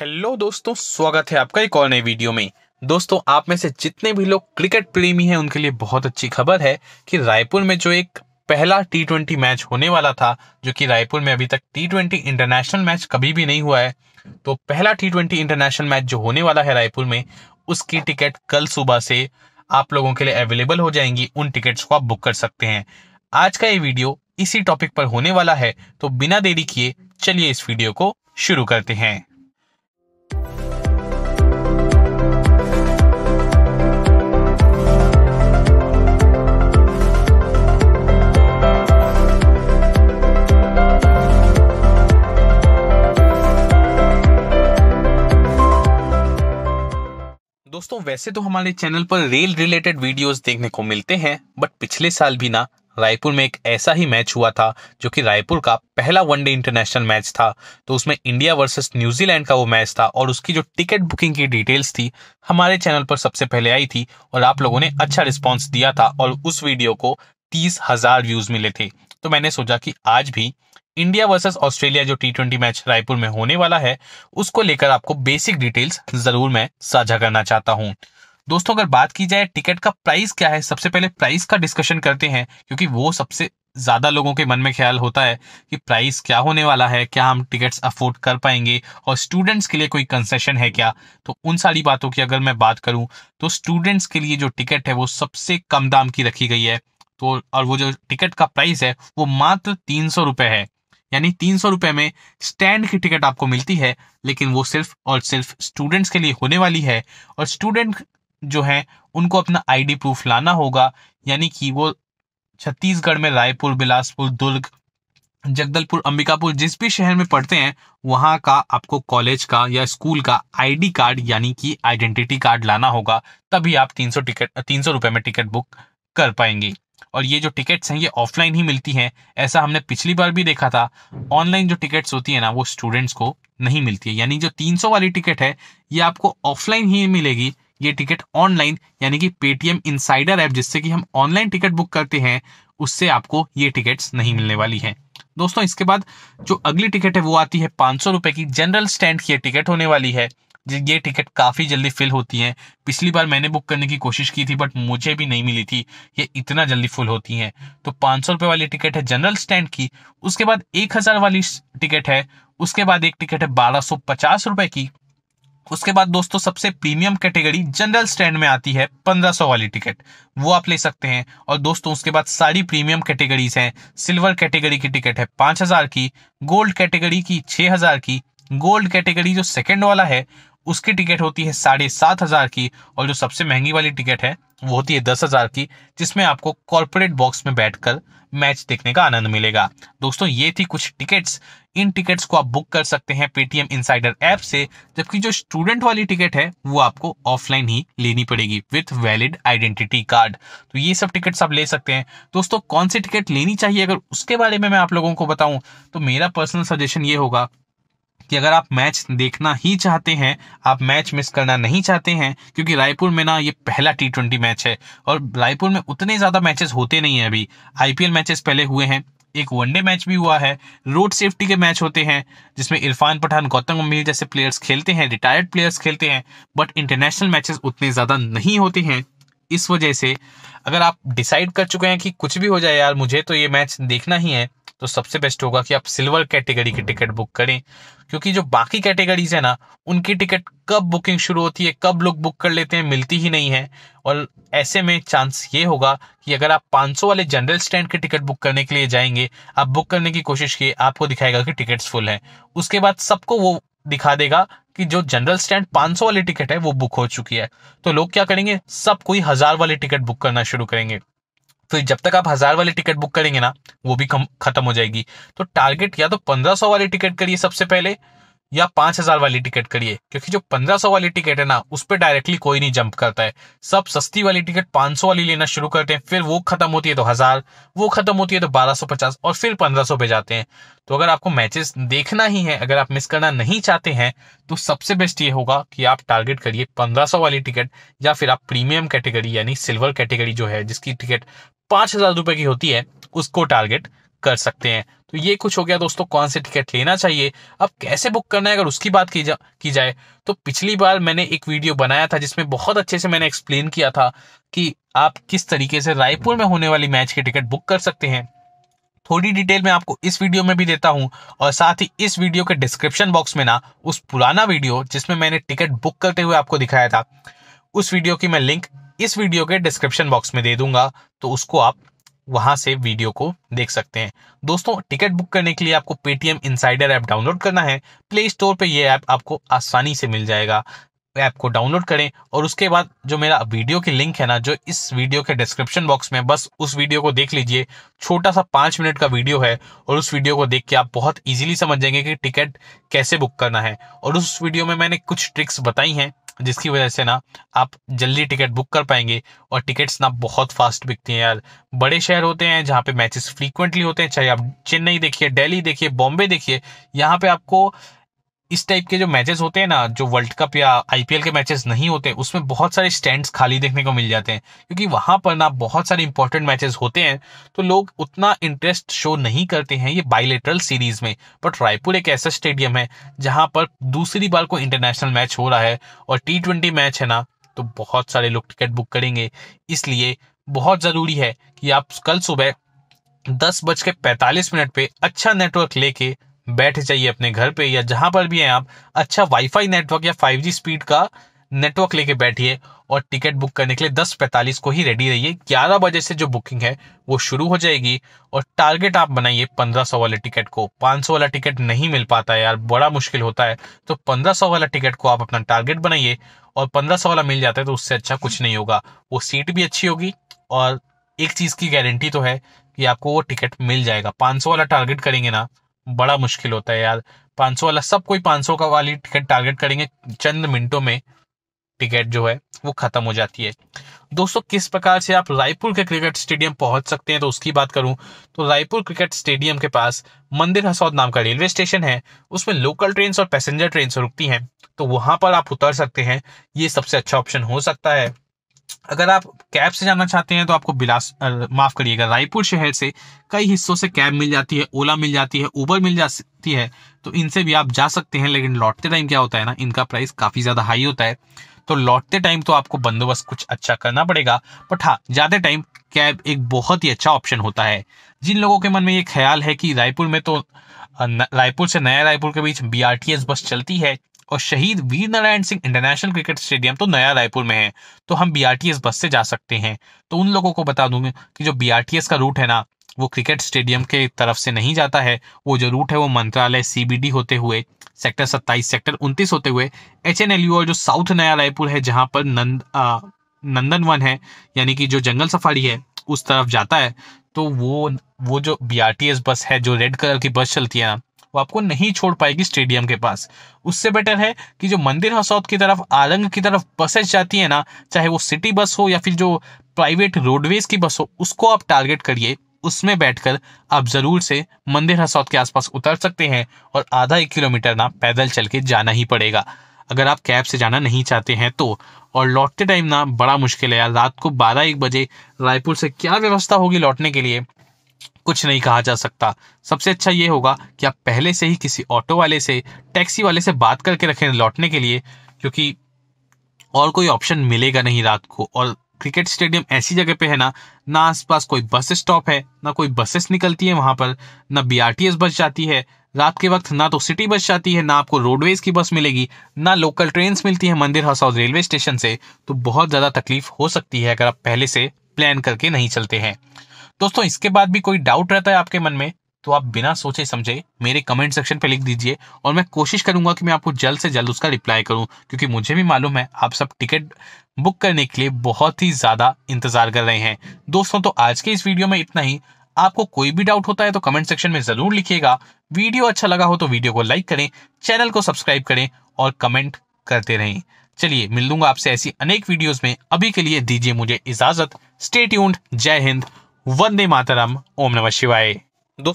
hello दोस्तों स्वागत है आपका एक और नए वीडियो में दोस्तों आप में से जितने भी लोग क्रिकेट प्रेमी हैं उनके लिए बहुत अच्छी खबर है कि रायपुर में जो एक पहला टी ट्वेंटी मैच होने वाला था जो कि रायपुर में अभी तक टी ट्वेंटी इंटरनेशनल मैच कभी भी नहीं हुआ है तो पहला टी ट्वेंटी इंटरनेशनल मैच जो होने वाला है रायपुर में उसकी टिकट कल सुबह से आप लोगों के लिए अवेलेबल हो जाएंगी उन टिकट्स को आप बुक कर सकते हैं आज का ये वीडियो इसी टॉपिक पर होने वाला है तो बिना देरी किए चलिए इस वीडियो को शुरू करते हैं दोस्तों वैसे तो हमारे चैनल पर रेल रिलेटेड वीडियोस देखने को मिलते हैं बट पिछले साल भी ना रायपुर में एक ऐसा ही मैच हुआ था जो कि रायपुर का पहला वनडे इंटरनेशनल मैच था तो उसमें इंडिया वर्सेस न्यूजीलैंड का वो मैच था और उसकी जो टिकट बुकिंग की डिटेल्स थी हमारे चैनल पर सबसे पहले आई थी और आप लोगों ने अच्छा रिस्पॉन्स दिया था और उस वीडियो को तीस हजार व्यूज मिले थे तो मैंने सोचा कि आज भी इंडिया वर्सेस ऑस्ट्रेलिया जो टी ट्वेंटी मैच रायपुर में होने वाला है उसको लेकर आपको बेसिक डिटेल्स जरूर मैं साझा करना चाहता हूँ दोस्तों अगर बात की जाए टिकट का प्राइस क्या है सबसे पहले प्राइस का डिस्कशन करते हैं क्योंकि वो सबसे ज्यादा लोगों के मन में ख्याल होता है कि प्राइस क्या होने वाला है क्या हम टिकट्स अफोर्ड कर पाएंगे और स्टूडेंट्स के लिए कोई कंसेशन है क्या तो उन सारी बातों की अगर मैं बात करूं तो स्टूडेंट्स के लिए जो टिकट है वो सबसे कम दाम की रखी गई है तो और वो जो टिकट का प्राइस है वो मात्र तीन सौ रुपये है यानी तीन सौ रुपए में स्टैंड की टिकट आपको मिलती है लेकिन वो सिर्फ और सिर्फ स्टूडेंट्स के लिए होने वाली है और स्टूडेंट जो है उनको अपना आईडी प्रूफ लाना होगा यानी कि वो छत्तीसगढ़ में रायपुर बिलासपुर दुर्ग जगदलपुर अंबिकापुर जिस भी शहर में पढ़ते हैं वहाँ का आपको कॉलेज का या स्कूल का आईडी कार्ड यानी कि आइडेंटिटी कार्ड लाना होगा तभी आप 300 टिकट 300 रुपए में टिकट बुक कर पाएंगे और ये जो टिकट्स हैं ये ऑफलाइन ही मिलती हैं ऐसा हमने पिछली बार भी देखा था ऑनलाइन जो टिकट्स होती है ना वो स्टूडेंट्स को नहीं मिलती है यानी जो 300 वाली टिकट है ये आपको ऑफलाइन ही मिलेगी ये टिकट ऑनलाइन यानी कि पेटीएम इनसाइडर ऐप जिससे कि हम ऑनलाइन टिकट बुक करते हैं उससे आपको ये टिकट्स नहीं मिलने वाली है दोस्तों इसके बाद जो अगली टिकट है वो आती है पांच सौ रुपए की जनरल स्टैंड की टिकट होने वाली है ये टिकट काफ़ी जल्दी फिल होती हैं पिछली बार मैंने बुक करने की कोशिश की थी बट मुझे भी नहीं मिली थी ये इतना जल्दी फुल होती हैं तो पाँच सौ रुपये वाली टिकट है जनरल स्टैंड की उसके बाद एक हज़ार वाली टिकट है उसके बाद एक टिकट है बारह सौ पचास रुपये की उसके बाद दोस्तों सबसे प्रीमियम कैटेगरी जनरल स्टैंड में आती है पंद्रह सौ वाली टिकट वो आप ले सकते हैं और दोस्तों उसके बाद सारी प्रीमियम कैटेगरीज हैं सिल्वर कैटेगरी की टिकट है हजार की गोल्ड कैटेगरी की हजार की गोल्ड कैटेगरी जो सेकंड वाला है उसकी टिकट होती है साढ़े सात हज़ार की और जो सबसे महंगी वाली टिकट है वो होती है दस हज़ार की जिसमें आपको कॉर्पोरेट बॉक्स में बैठकर मैच देखने का आनंद मिलेगा दोस्तों ये थी कुछ टिकट्स इन टिकट्स को आप बुक कर सकते हैं पेटीएम इनसाइडर ऐप से जबकि जो स्टूडेंट वाली टिकट है वो आपको ऑफलाइन ही लेनी पड़ेगी विथ वैलिड आइडेंटिटी कार्ड तो ये सब टिकट्स आप ले सकते हैं दोस्तों कौन सी टिकट लेनी चाहिए अगर उसके बारे में मैं आप लोगों को बताऊं तो मेरा पर्सनल सजेशन ये होगा कि अगर आप मैच देखना ही चाहते हैं आप मैच मिस करना नहीं चाहते हैं क्योंकि रायपुर में ना ये पहला टी ट्वेंटी मैच है और रायपुर में उतने ज़्यादा मैचेस होते नहीं हैं अभी आई एल मैचेस पहले हुए हैं एक वनडे मैच भी हुआ है रोड सेफ्टी के मैच होते हैं जिसमें इरफान पठान गौतम गंभीर जैसे प्लेयर्स खेलते हैं रिटायर्ड प्लेयर्स खेलते हैं बट इंटरनेशनल मैचेस उतने ज़्यादा नहीं होते हैं इस वजह से अगर आप डिसाइड कर चुके हैं कि कुछ भी हो जाए यार मुझे तो ये मैच देखना ही है तो सबसे बेस्ट होगा कि आप सिल्वर कैटेगरी की टिकट बुक करें क्योंकि जो बाकी कैटेगरीज है ना उनकी टिकट कब बुकिंग शुरू होती है कब लोग बुक कर लेते हैं मिलती ही नहीं है और ऐसे में चांस ये होगा कि अगर आप 500 वाले जनरल स्टैंड की टिकट बुक करने के लिए जाएंगे आप बुक करने की कोशिश किए आपको दिखाएगा कि टिकट्स फुल हैं उसके बाद सबको वो दिखा देगा कि जो जनरल स्टैंड 500 वाली टिकट है वो बुक हो चुकी है तो लोग क्या करेंगे सब कोई हजार वाली टिकट बुक करना शुरू करेंगे फिर तो जब तक आप हज़ार वाली टिकट बुक करेंगे ना वो भी ख़त्म हो जाएगी तो टारगेट या तो पंद्रह सौ वाली टिकट करिए सबसे पहले या पांच हज़ार वाली टिकट करिए क्योंकि जो पंद्रह सौ वाली टिकट है ना उस पर डायरेक्टली कोई नहीं जंप करता है सब सस्ती वाली टिकट पांच सौ वाली लेना शुरू करते हैं फिर वो खत्म होती है तो हज़ार वो खत्म होती है तो बारह सौ पचास और फिर पंद्रह सौ पे जाते हैं तो अगर आपको मैचेस देखना ही है अगर आप मिस करना नहीं चाहते हैं तो सबसे बेस्ट ये होगा कि आप टारगेट करिए पंद्रह सौ वाली टिकट या फिर आप प्रीमियम कैटेगरी यानी सिल्वर कैटेगरी जो है जिसकी टिकट पांच हजार रुपए की होती है उसको टारगेट कर सकते हैं तो ये कुछ हो गया दोस्तों कौन से टिकट लेना चाहिए अब कैसे बुक करना है अगर उसकी बात की जा की जाए तो पिछली बार मैंने एक वीडियो बनाया था जिसमें बहुत अच्छे से मैंने एक्सप्लेन किया था कि आप किस तरीके से रायपुर में होने वाली मैच की टिकट बुक कर सकते हैं थोड़ी डिटेल मैं आपको इस वीडियो में भी देता हूं और साथ ही इस वीडियो के डिस्क्रिप्शन बॉक्स में ना उस पुराना वीडियो जिसमें मैंने टिकट बुक करते हुए आपको दिखाया था उस वीडियो की मैं लिंक इस वीडियो के डिस्क्रिप्शन बॉक्स में दे दूंगा तो उसको आप वहां से वीडियो को देख सकते हैं दोस्तों टिकट बुक करने के लिए आपको पेटीएम इनसाइडर ऐप डाउनलोड करना है प्ले स्टोर पर यह ऐप आपको आसानी से मिल जाएगा ऐप को डाउनलोड करें और उसके बाद जो मेरा वीडियो की लिंक है ना जो इस वीडियो के डिस्क्रिप्शन बॉक्स में बस उस वीडियो को देख लीजिए छोटा सा पाँच मिनट का वीडियो है और उस वीडियो को देख के आप बहुत इजीली समझ जाएंगे कि टिकट कैसे बुक करना है और उस वीडियो में मैंने कुछ ट्रिक्स बताई हैं जिसकी वजह से ना आप जल्दी टिकट बुक कर पाएंगे और टिकट्स ना बहुत फास्ट बिकती हैं यार बड़े शहर होते हैं जहाँ पे मैचेस फ्रीक्वेंटली होते हैं चाहे आप चेन्नई देखिए दिल्ली देखिए बॉम्बे देखिए यहाँ पे आपको इस टाइप के जो मैचेस होते हैं ना जो वर्ल्ड कप या आईपीएल के मैचेस नहीं होते उसमें बहुत सारे स्टैंड्स खाली देखने को मिल जाते हैं क्योंकि वहां पर ना बहुत सारे इंपॉर्टेंट मैचेस होते हैं तो लोग उतना इंटरेस्ट शो नहीं करते हैं ये बाइलेटरल सीरीज में बट रायपुर एक ऐसा स्टेडियम है जहां पर दूसरी बार कोई इंटरनेशनल मैच हो रहा है और टी मैच है ना तो बहुत सारे लोग टिकट बुक करेंगे इसलिए बहुत ज़रूरी है कि आप कल सुबह दस बज के पैंतालीस मिनट पे अच्छा नेटवर्क लेके बैठ जाइए अपने घर पे या जहां पर भी हैं आप अच्छा वाईफाई नेटवर्क या 5G स्पीड का नेटवर्क लेके बैठिए और टिकट बुक करने के लिए दस पैंतालीस को ही रेडी रहिए ग्यारह बजे से जो बुकिंग है वो शुरू हो जाएगी और टारगेट आप बनाइए पंद्रह सौ वाले टिकट को पाँच सौ वाला टिकट नहीं मिल पाता है यार बड़ा मुश्किल होता है तो पंद्रह सौ वाला टिकट को आप अपना टारगेट बनाइए और पंद्रह सौ वाला मिल जाता है तो उससे अच्छा कुछ नहीं होगा वो सीट भी अच्छी होगी और एक चीज़ की गारंटी तो है कि आपको वो टिकट मिल जाएगा पाँच सौ वाला टारगेट करेंगे ना बड़ा मुश्किल होता है यार 500 वाला सब कोई 500 का वाली टिकट टारगेट करेंगे चंद मिनटों में टिकट जो है वो खत्म हो जाती है दोस्तों किस प्रकार से आप रायपुर के क्रिकेट स्टेडियम पहुंच सकते हैं तो उसकी बात करूं तो रायपुर क्रिकेट स्टेडियम के पास मंदिर हसौद नाम का रेलवे स्टेशन है उसमें लोकल ट्रेन और पैसेंजर ट्रेन रुकती हैं तो वहां पर आप उतर सकते हैं ये सबसे अच्छा ऑप्शन हो सकता है अगर आप कैब से जाना चाहते हैं तो आपको बिलास माफ़ करिएगा रायपुर शहर से कई हिस्सों से कैब मिल जाती है ओला मिल जाती है ऊबर मिल जाती है तो इनसे भी आप जा सकते हैं लेकिन लौटते टाइम क्या होता है ना इनका प्राइस काफ़ी ज़्यादा हाई होता है तो लौटते टाइम तो आपको बंदोबस्त कुछ अच्छा करना पड़ेगा बट हाँ ज़्यादा टाइम कैब एक बहुत ही अच्छा ऑप्शन होता है जिन लोगों के मन में ये ख्याल है कि रायपुर में तो रायपुर से नया रायपुर के बीच बी बस चलती है और Shaheed Veer Narayan Singh international cricket stadium तो नया रायपुर में है तो हम बी बस से जा सकते हैं तो उन लोगों को बता दूंगी कि जो बी का रूट है ना वो क्रिकेट स्टेडियम के तरफ से नहीं जाता है वो जो रूट है वो मंत्रालय सीबीडी होते हुए सेक्टर 27 सेक्टर 29 होते हुए एच और जो साउथ नया रायपुर है जहाँ पर नंद आ, नंदन वन है यानी कि जो जंगल सफारी है उस तरफ जाता है तो वो वो जो बी बस है जो रेड कलर की बस चलती है ना वो आपको नहीं छोड़ पाएगी स्टेडियम के पास उससे बेटर है कि जो मंदिर हसौद की तरफ आलंग की तरफ बसेस जाती है ना चाहे वो सिटी बस हो या फिर जो प्राइवेट रोडवेज की बस हो उसको आप टारगेट करिए उसमें बैठकर आप ज़रूर से मंदिर हसौद के आसपास उतर सकते हैं और आधा एक किलोमीटर ना पैदल चल के जाना ही पड़ेगा अगर आप कैब से जाना नहीं चाहते हैं तो और लौटते टाइम ना बड़ा मुश्किल है यार रात को बारह एक बजे रायपुर से क्या व्यवस्था होगी लौटने के लिए कुछ नहीं कहा जा सकता सबसे अच्छा ये होगा कि आप पहले से ही किसी ऑटो वाले से टैक्सी वाले से बात करके रखें लौटने के लिए क्योंकि और कोई ऑप्शन मिलेगा नहीं रात को और क्रिकेट स्टेडियम ऐसी जगह पे है ना ना आसपास कोई बस स्टॉप है ना कोई बसेस निकलती है वहाँ पर ना बी बस जाती है रात के वक्त ना तो सिटी बस जाती है ना आपको रोडवेज की बस मिलेगी ना लोकल ट्रेन मिलती है मंदिर हसौद रेलवे स्टेशन से तो बहुत ज़्यादा तकलीफ हो सकती है अगर आप पहले से प्लान करके नहीं चलते हैं दोस्तों इसके बाद भी कोई डाउट रहता है आपके मन में तो आप बिना सोचे समझे मेरे कमेंट सेक्शन पे लिख दीजिए और मैं कोशिश करूंगा कि मैं आपको जल्द से जल्द उसका रिप्लाई करूं क्योंकि मुझे भी मालूम है आप सब टिकट बुक करने के लिए बहुत ही ज़्यादा इंतज़ार कर रहे हैं दोस्तों तो आज के इस वीडियो में इतना ही आपको कोई भी डाउट होता है तो कमेंट सेक्शन में ज़रूर लिखिएगा वीडियो अच्छा लगा हो तो वीडियो को लाइक करें चैनल को सब्सक्राइब करें और कमेंट करते रहें चलिए मिल लूंगा आपसे ऐसी अनेक वीडियोस में अभी के लिए दीजिए मुझे इजाजत स्टे ट्यून्ड जय हिंद वंदे मातरम ओम नमः शिवाय